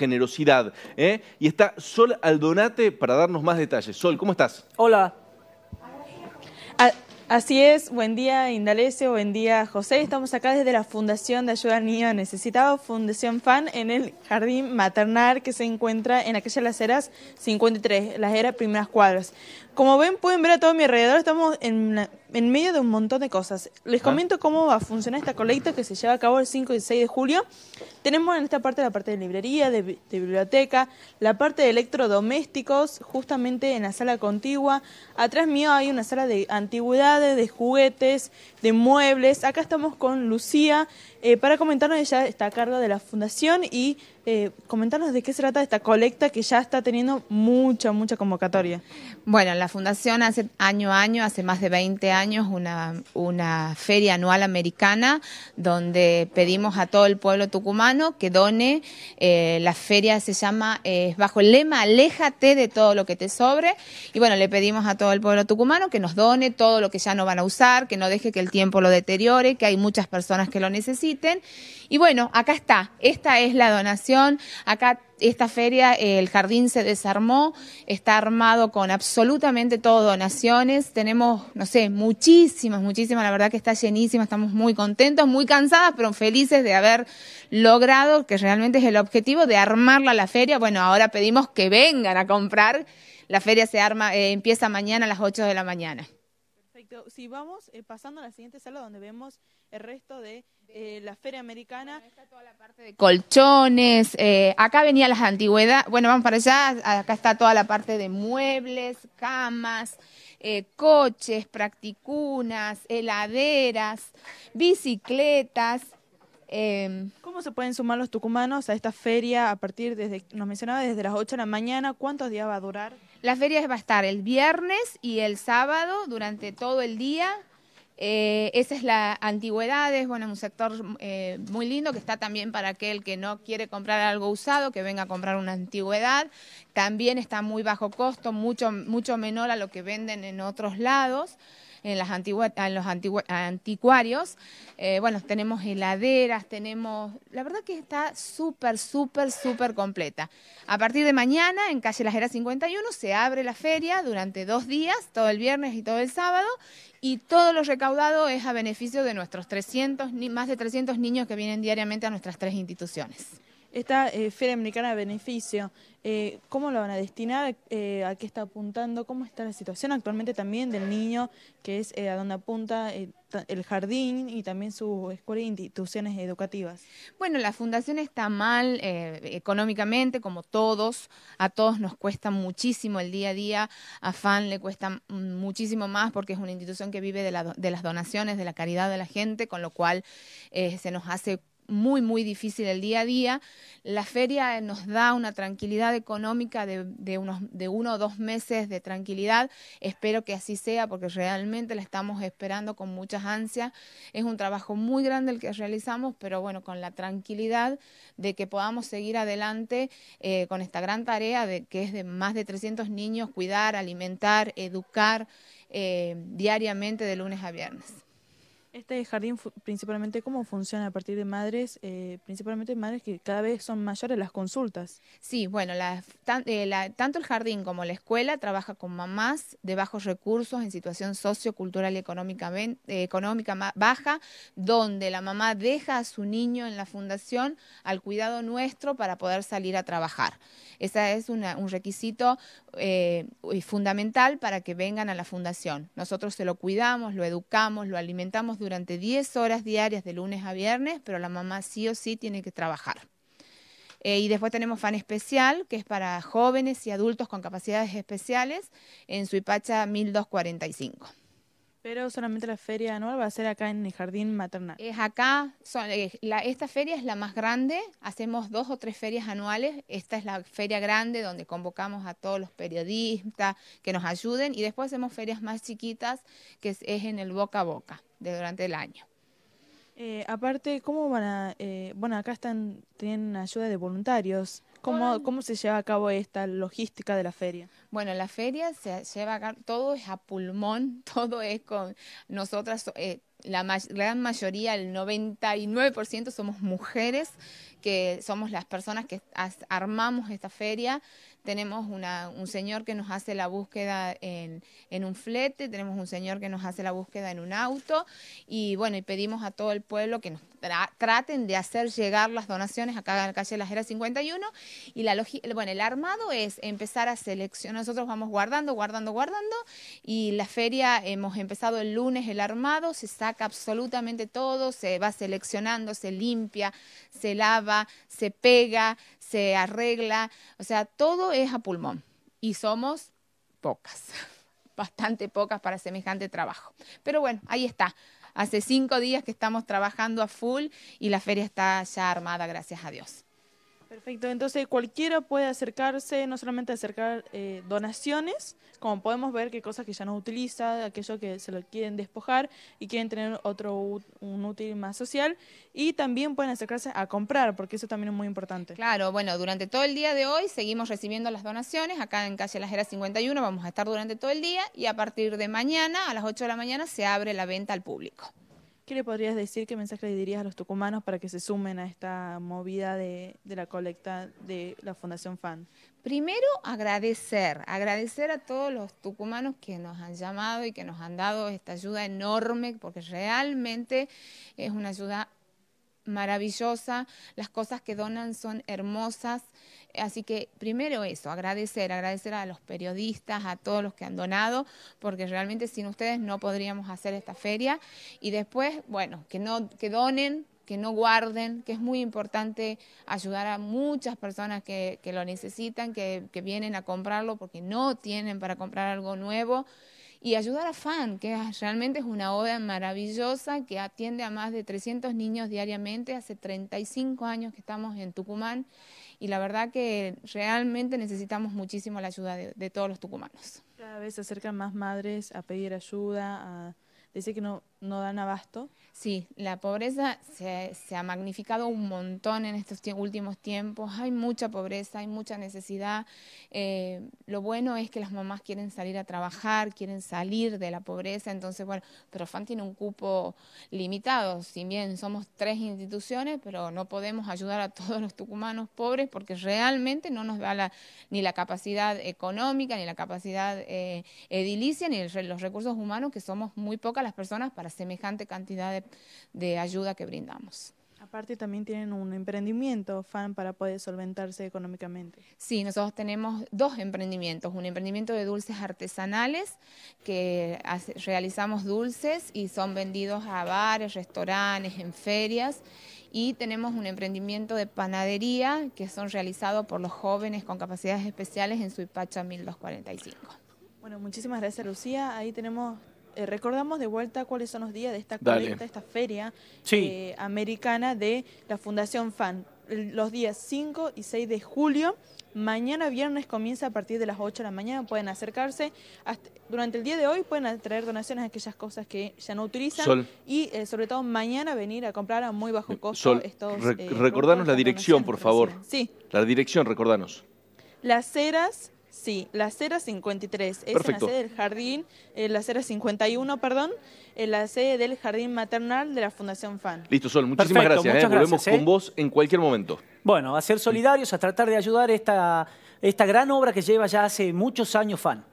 generosidad. ¿eh? Y está Sol Aldonate para darnos más detalles. Sol, ¿cómo estás? Hola. Así es, buen día Indalecio, buen día José. Estamos acá desde la Fundación de Ayuda al Niño Necesitado, Fundación FAN, en el Jardín Maternal que se encuentra en aquellas Las eras 53, Las eras Primeras Cuadras. Como ven, pueden ver a todo mi alrededor, estamos en en medio de un montón de cosas. Les ah. comento cómo va a funcionar esta colecta que se lleva a cabo el 5 y 6 de julio. Tenemos en esta parte la parte de librería, de, biblioteca, la parte de electrodomésticos, justamente en la sala contigua. Atrás mío hay una sala de antigüedades, de juguetes, de muebles. Acá estamos con Lucía eh, para comentarnos, ella está a cargo de la fundación y eh, comentarnos de qué se trata esta colecta que ya está teniendo mucha, mucha convocatoria. Bueno, la Fundación hace año a año, hace más de 20 años, una, una feria anual americana donde pedimos a todo el pueblo tucumano que done. Eh, la feria se llama, eh, bajo el lema, aléjate de todo lo que te sobre. Y bueno, le pedimos a todo el pueblo tucumano que nos done todo lo que ya no van a usar, que no deje que el tiempo lo deteriore, que hay muchas personas que lo necesiten. Y bueno, acá está, esta es la donación Acá esta feria, eh, el jardín se desarmó, está armado con absolutamente todo, donaciones. Tenemos, no sé, muchísimas, muchísimas, la verdad que está llenísima, estamos muy contentos, muy cansadas, pero felices de haber logrado, que realmente es el objetivo, de armarla la feria. Bueno, ahora pedimos que vengan a comprar. La feria se arma, eh, empieza mañana a las 8 de la mañana si vamos eh, pasando a la siguiente sala donde vemos el resto de eh, la feria americana. colchones, eh, acá venía las antigüedades, bueno, vamos para allá, acá está toda la parte de muebles, camas, coches, practicunas, heladeras, bicicletas. Em, ¿Cómo se pueden sumar los tucumanos a esta feria a partir, desde, nos mencionaba, desde las 8 de la mañana? ¿Cuántos días va a durar? La feria va a estar el viernes y el sábado durante todo el día. Eh, esa es la antigüedades, bueno, un sector eh, muy lindo que está también para aquel que no quiere comprar algo usado, que venga a comprar una antigüedad. También está muy bajo costo, mucho, mucho menor a lo que venden en otros lados en, en los anticuarios. Eh, bueno, tenemos heladeras, tenemos... La verdad que está súper, súper, súper completa. A partir de mañana, en calle Las Heras 51, se abre la feria durante dos días, todo el viernes y todo el sábado, y todo lo recaudado es a beneficio de nuestros 300, más de 300 niños que vienen diariamente a nuestras tres instituciones. Esta eh, Feria Americana de Beneficio, eh, ¿cómo lo van a destinar? Eh, ¿A qué está apuntando? ¿Cómo está la situación actualmente también del niño, que es eh, a dónde apunta eh, el jardín y también su escuela e instituciones educativas? Bueno, la fundación está mal económicamente, como todos. A todos nos cuesta muchísimo el día a día. A FAN le cuesta muchísimo más porque es una institución que vive de, de las donaciones, de la caridad de la gente, con lo cual se nos hace muy, muy difícil el día a día. La feria eh, nos da una tranquilidad económica de, unos, de uno o dos meses de tranquilidad. Espero que así sea porque realmente la estamos esperando con muchas ansias. Es un trabajo muy grande el que realizamos, pero bueno, con la tranquilidad de que podamos seguir adelante eh, con esta gran tarea de que es de más de 300 niños, cuidar, alimentar, educar eh, diariamente de lunes a viernes. Este jardín principalmente, ¿cómo funciona a partir de madres? Eh, principalmente madres que cada vez son mayores las consultas. Sí, bueno, eh, la, tanto el jardín como la escuela trabaja con mamás de bajos recursos en situación sociocultural y económicamente, eh, económica baja, donde la mamá deja a su niño en la fundación al cuidado nuestro para poder salir a trabajar. Ese es un requisito fundamental para que vengan a la fundación. Nosotros se lo cuidamos, lo educamos, lo alimentamos durante 10 horas diarias de lunes a viernes, pero la mamá sí o sí tiene que trabajar. Eh, y después tenemos Fan Especial, que es para jóvenes y adultos con capacidades especiales, en Suipacha 1245. Pero solamente la feria anual va a ser acá en el jardín maternal. Es acá, eh, esta feria es la más grande, hacemos dos o tres ferias anuales, esta es la feria grande donde convocamos a todos los periodistas que nos ayuden y después hacemos ferias más chiquitas que es en el boca a boca de durante el año. Eh, aparte, ¿cómo van a...? Eh, bueno, acá están, tienen ayuda de voluntarios. ¿Cómo, ¿Cómo se lleva a cabo esta logística de la feria? Bueno, la feria se lleva a cabo, todo es a pulmón, todo es con nosotras, eh, la gran mayoría, el 99% somos mujeres que somos las personas que armamos esta feria. Tenemos un señor que nos hace la búsqueda en, un flete, tenemos un señor que nos hace la búsqueda en un auto y bueno, y pedimos a todo el pueblo que nos traten de hacer llegar las donaciones acá en la calle Las Heras 51 y la bueno, el armado es empezar a seleccionar, nosotros vamos guardando, guardando, guardando y la feria hemos empezado el lunes el armado, se saca absolutamente todo, se va seleccionando, se limpia, se lava, se pega, se arregla, o sea, todo es a pulmón y somos pocas, bastante pocas para semejante trabajo. Pero bueno, ahí está. Hace cinco días que estamos trabajando a full y la feria está ya armada, gracias a Dios. Perfecto, entonces cualquiera puede acercarse, no solamente acercar eh, donaciones, como podemos ver que cosas que ya no utiliza, aquello que se lo quieren despojar y quieren tener otro un útil más social, y también pueden acercarse a comprar, porque eso también es muy importante. Claro, bueno, durante todo el día de hoy seguimos recibiendo las donaciones, acá en calle Las Heras 51 vamos a estar durante todo el día y a partir de mañana, a las 8 de la mañana, se abre la venta al público. ¿Qué le podrías decir, qué mensaje le dirías a los tucumanos para que se sumen a esta movida de, la colecta de la Fundación FAN? Primero, agradecer, agradecer a todos los tucumanos que nos han llamado y que nos han dado esta ayuda enorme, porque realmente es una ayuda maravillosa, las cosas que donan son hermosas. Así que primero eso, agradecer, agradecer a los periodistas, a todos los que han donado, porque realmente sin ustedes no podríamos hacer esta feria. Y después, bueno, que, no, que donen, que no guarden, que es muy importante ayudar a muchas personas que, lo necesitan, que, que vienen a comprarlo porque no tienen para comprar algo nuevo y Ayudar a Fan, que realmente es una obra maravillosa que atiende a más de 300 niños diariamente. Hace 35 años que estamos en Tucumán y la verdad que realmente necesitamos muchísimo la ayuda de, de todos los tucumanos. Cada vez se acercan más madres a pedir ayuda, a decir que no no dan abasto. Sí, la pobreza se, ha magnificado un montón en estos últimos tiempos. Hay mucha pobreza, hay mucha necesidad. Eh, lo bueno es que las mamás quieren salir a trabajar, quieren salir de la pobreza. Entonces, bueno, pero FAN tiene un cupo limitado. Si bien somos tres instituciones, pero no podemos ayudar a todos los tucumanos pobres porque realmente no nos da la, ni la capacidad económica, ni la capacidad eh, edilicia, ni los recursos humanos, que somos muy pocas las personas para semejante cantidad de, ayuda que brindamos. Aparte también tienen un emprendimiento, FAN, para poder solventarse económicamente. Sí, nosotros tenemos dos emprendimientos, un emprendimiento de dulces artesanales, que realizamos dulces y son vendidos a bares, restaurantes, en ferias, y tenemos un emprendimiento de panadería, que son realizados por los jóvenes con capacidades especiales en Suipacha 1245. Bueno, muchísimas gracias Lucía. Ahí tenemos eh, recordamos de vuelta cuáles son los días de esta esta feria eh, americana de la Fundación FAN. Los días 5 y 6 de julio. Mañana viernes comienza a partir de las 8 de la mañana, pueden acercarse. durante el día de hoy pueden traer donaciones a aquellas cosas que ya no utilizan. Y eh, sobre todo mañana venir a comprar a muy bajo costo estos. recordanos la dirección, por favor. Sí. La dirección, recordanos. Las ceras Sí, la 53, es la sede del jardín, eh, la la 51, perdón, en eh, la sede del jardín maternal de la Fundación FAN. Listo, Sol, muchísimas eh. gracias. Volvemos con vos en cualquier momento. Bueno, a ser solidarios, a tratar de ayudar esta, esta gran obra que lleva ya hace muchos años FAN.